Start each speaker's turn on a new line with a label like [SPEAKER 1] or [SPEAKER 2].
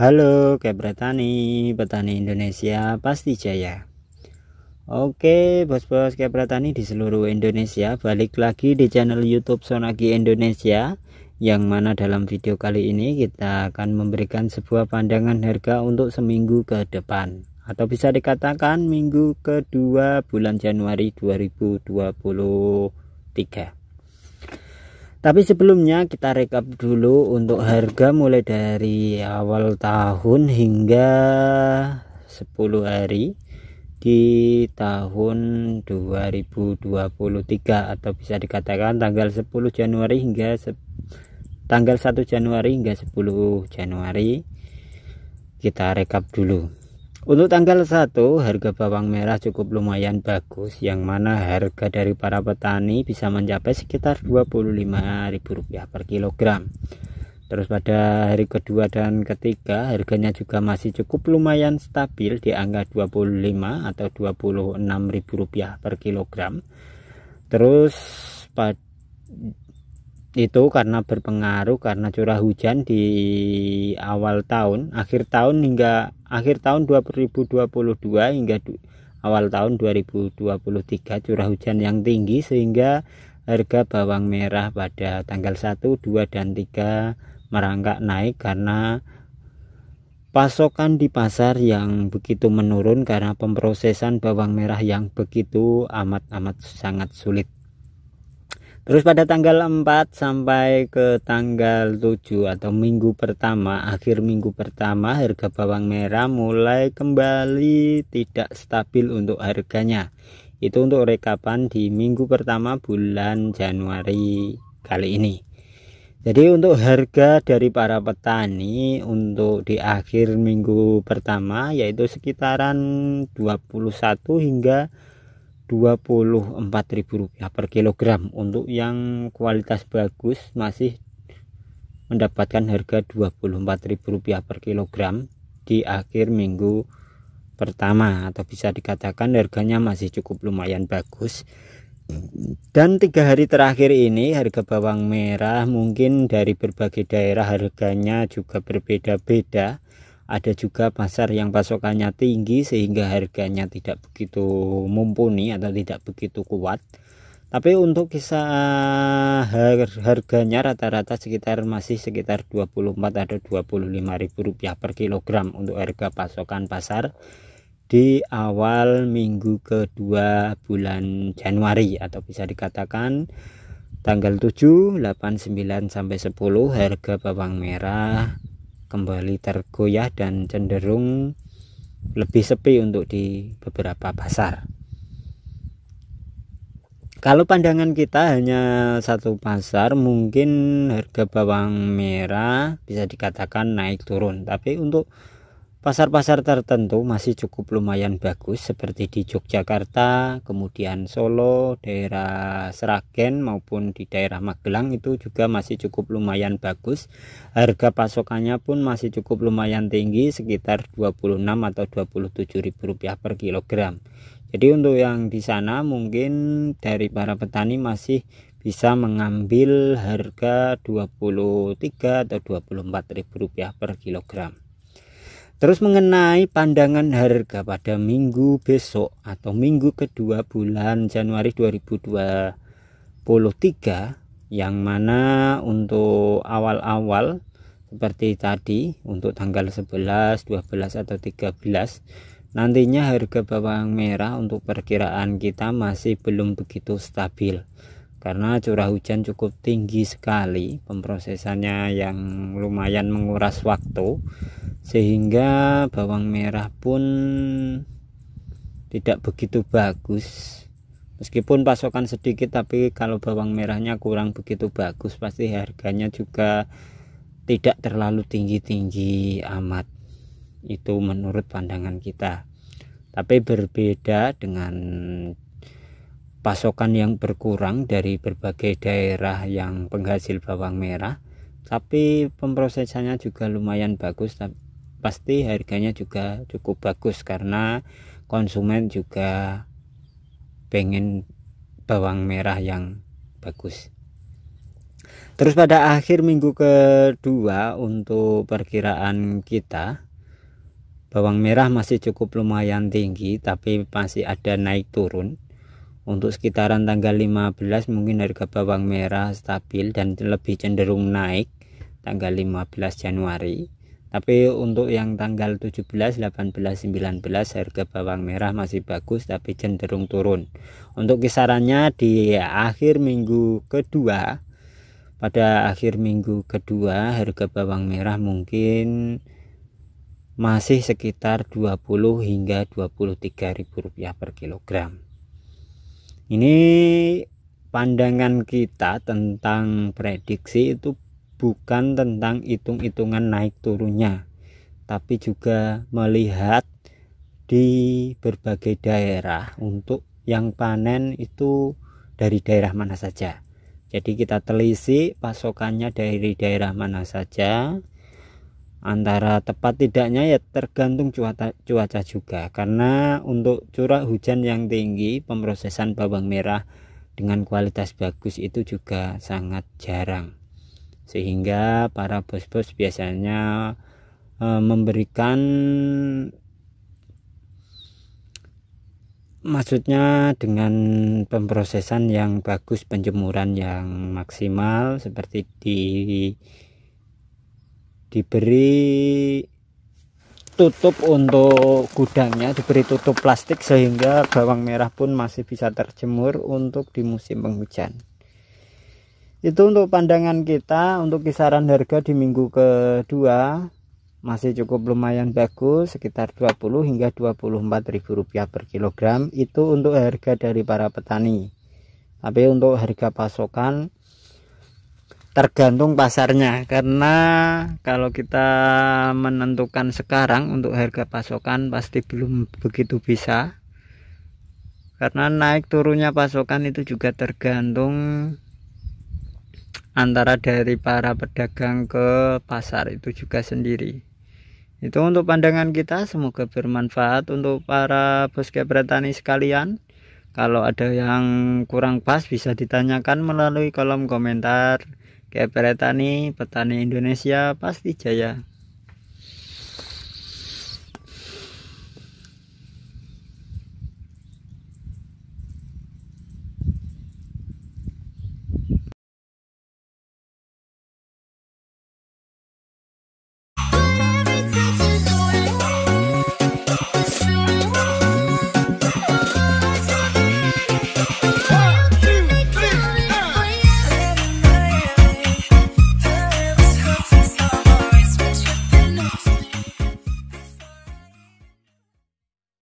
[SPEAKER 1] Halo Kebretani, petani Indonesia pasti jaya. Oke, bos-bos Kebretani di seluruh Indonesia, balik lagi di channel YouTube Sonagi Indonesia yang mana dalam video kali ini kita akan memberikan sebuah pandangan harga untuk seminggu ke depan atau bisa dikatakan minggu kedua bulan Januari 2023 tapi sebelumnya kita rekap dulu untuk harga mulai dari awal tahun hingga 10 hari di tahun 2023 atau bisa dikatakan tanggal 10 Januari hingga tanggal 1 Januari hingga 10 Januari kita rekap dulu untuk tanggal 1 harga bawang merah cukup lumayan bagus yang mana harga dari para petani bisa mencapai sekitar Rp25.000 per kilogram. Terus pada hari kedua dan ketiga harganya juga masih cukup lumayan stabil di angka 25 atau Rp26.000 per kilogram. Terus pada itu karena berpengaruh karena curah hujan di awal tahun, akhir tahun hingga akhir tahun 2022 hingga awal tahun 2023 curah hujan yang tinggi sehingga harga bawang merah pada tanggal 1, 2 dan 3 merangkak naik karena pasokan di pasar yang begitu menurun karena pemprosesan bawang merah yang begitu amat-amat sangat sulit. Terus pada tanggal 4 sampai ke tanggal 7 atau minggu pertama, akhir minggu pertama harga bawang merah mulai kembali tidak stabil untuk harganya. Itu untuk rekapan di minggu pertama bulan Januari kali ini. Jadi untuk harga dari para petani untuk di akhir minggu pertama yaitu sekitaran 21 hingga Rp24.000 per kilogram untuk yang kualitas bagus masih mendapatkan harga Rp24.000 per kilogram di akhir minggu pertama atau bisa dikatakan harganya masih cukup lumayan bagus dan tiga hari terakhir ini harga bawang merah mungkin dari berbagai daerah harganya juga berbeda-beda ada juga pasar yang pasokannya tinggi sehingga harganya tidak begitu mumpuni atau tidak begitu kuat tapi untuk kisah harganya rata-rata sekitar masih sekitar 24 atau 25 ribu rupiah per kilogram untuk harga pasokan pasar di awal minggu kedua bulan Januari atau bisa dikatakan tanggal 7, 8, 9 sampai 10 harga bawang merah kembali tergoyah dan cenderung lebih sepi untuk di beberapa pasar. Kalau pandangan kita hanya satu pasar, mungkin harga bawang merah bisa dikatakan naik turun, tapi untuk pasar-pasar tertentu masih cukup lumayan bagus seperti di Yogyakarta kemudian Solo daerah Seragen maupun di daerah Magelang itu juga masih cukup lumayan bagus harga pasokannya pun masih cukup lumayan tinggi sekitar 26 atau 27 ribu rupiah per kilogram jadi untuk yang di sana mungkin dari para petani masih bisa mengambil harga 23 atau 24 ribu rupiah per kilogram Terus mengenai pandangan harga pada minggu besok atau minggu kedua bulan Januari 2023 yang mana untuk awal-awal seperti tadi untuk tanggal 11, 12 atau 13 nantinya harga bawang merah untuk perkiraan kita masih belum begitu stabil karena curah hujan cukup tinggi sekali pemprosesannya yang lumayan menguras waktu sehingga bawang merah pun tidak begitu bagus meskipun pasokan sedikit tapi kalau bawang merahnya kurang begitu bagus pasti harganya juga tidak terlalu tinggi-tinggi amat itu menurut pandangan kita tapi berbeda dengan pasokan yang berkurang dari berbagai daerah yang penghasil bawang merah tapi pemprosesannya juga lumayan bagus pasti harganya juga cukup bagus karena konsumen juga pengen bawang merah yang bagus terus pada akhir minggu kedua untuk perkiraan kita bawang merah masih cukup lumayan tinggi tapi masih ada naik turun untuk sekitaran tanggal 15 mungkin harga bawang merah stabil dan lebih cenderung naik tanggal 15 Januari tapi untuk yang tanggal 17, 18, 19 harga bawang merah masih bagus tapi cenderung turun. Untuk kisarannya di akhir minggu kedua pada akhir minggu kedua harga bawang merah mungkin masih sekitar 20 hingga 23 ribu rupiah per kilogram. Ini pandangan kita tentang prediksi itu bukan tentang hitung-hitungan naik turunnya tapi juga melihat di berbagai daerah untuk yang panen itu dari daerah mana saja jadi kita telisik pasokannya dari daerah mana saja antara tepat tidaknya ya tergantung cuaca cuaca juga karena untuk curah hujan yang tinggi pemrosesan bawang merah dengan kualitas bagus itu juga sangat jarang sehingga para bos-bos biasanya e, memberikan maksudnya dengan pemprosesan yang bagus penjemuran yang maksimal seperti di diberi tutup untuk gudangnya diberi tutup plastik sehingga bawang merah pun masih bisa terjemur untuk di musim penghujan itu untuk pandangan kita untuk kisaran harga di minggu kedua masih cukup lumayan bagus sekitar 20 hingga 24 ribu rupiah per kilogram itu untuk harga dari para petani tapi untuk harga pasokan tergantung pasarnya karena kalau kita menentukan sekarang untuk harga pasokan pasti belum begitu bisa karena naik turunnya pasokan itu juga tergantung antara dari para pedagang ke pasar itu juga sendiri itu untuk pandangan kita semoga bermanfaat untuk para bos tani sekalian kalau ada yang kurang pas bisa ditanyakan melalui kolom komentar Kepretani petani Indonesia pasti jaya